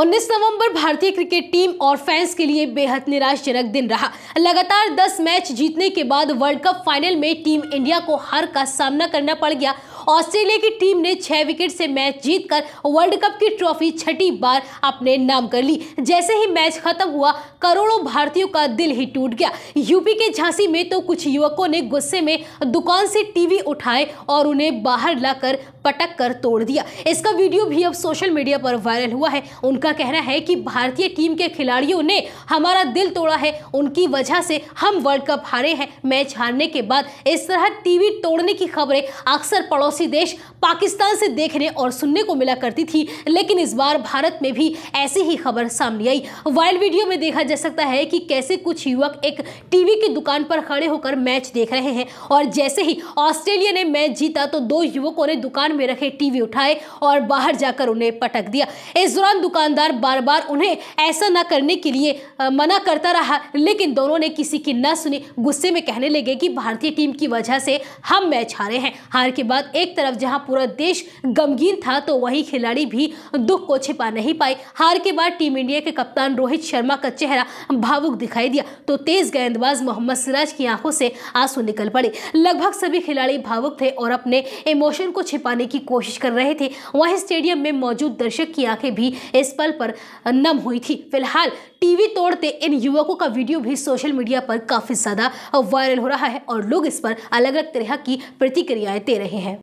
उन्नीस नवंबर भारतीय cricket team और फैंस के लिए बेहद निराशजनक दिन रहा लगातार 10 मैच जीतने के बाद वर्ल्ड कप फाइनल में टीम इंडिया को हार का सामना करना पड़ गया ऑस्ट्रेलिया की टीम ने छह विकेट से मैच जीतकर वर्ल्ड कप की ट्रॉफी छठी बार अपने नाम कर ली जैसे ही मैच खत्म हुआ करोड़ों भारतीयों का दिल ही टूट गया यूपी के झांसी में तो कुछ युवकों ने गुस्से में दुकान से टीवी उठाए और उन्हें बाहर लाकर पटक कर तोड़ दिया इसका वीडियो भी अब सोशल मीडिया पर वायरल हुआ है उनका कहना है कि भारतीय टीम के खिलाड़ियों ने हमारा दिल तोड़ा है उनकी वजह से हम वर्ल्ड कप हारे हैं मैच हारने के बाद इस तरह टीवी तोड़ने की खबरें अक्सर पड़ोस पड़ोसी देश पाकिस्तान से देखने और सुनने को मिला करती थी लेकिन इस बार भारत में भी ऐसी ही खबर सामने आई वायरल वीडियो में देखा जा सकता है कि कैसे कुछ युवक एक टीवी की दुकान पर खड़े होकर मैच देख रहे हैं और जैसे ही ऑस्ट्रेलिया ने मैच जीता तो दो युवकों ने दुकान में रखे टीवी उठाए और बाहर जाकर उन्हें पटक दिया इस दौरान दुकानदार बार बार उन्हें ऐसा न करने के लिए मना करता रहा लेकिन दोनों ने किसी की न सुनी गुस्से में कहने लगे कि भारतीय टीम की वजह से हम मैच हारे हैं हार के बाद एक तरफ जहां पूरा देश गमगीन था तो वही खिलाड़ी भी दुख को छिपा नहीं पाए हार के बाद टीम इंडिया के कप्तान रोहित शर्मा का चेहरा भावुक दिखाई दिया तो तेज गेंदबाज मोहम्मद सिराज की आंखों से आंसू निकल पड़े लगभग सभी खिलाड़ी भावुक थे और अपने इमोशन को छिपाने की कोशिश कर रहे थे वहीं स्टेडियम में मौजूद दर्शक की आंखें भी इस पल पर नम हुई थी फिलहाल टीवी तोड़ते इन युवकों का वीडियो भी सोशल मीडिया पर काफ़ी ज़्यादा वायरल हो रहा है और लोग इस पर अलग अलग तरह की प्रतिक्रियाएं दे रहे हैं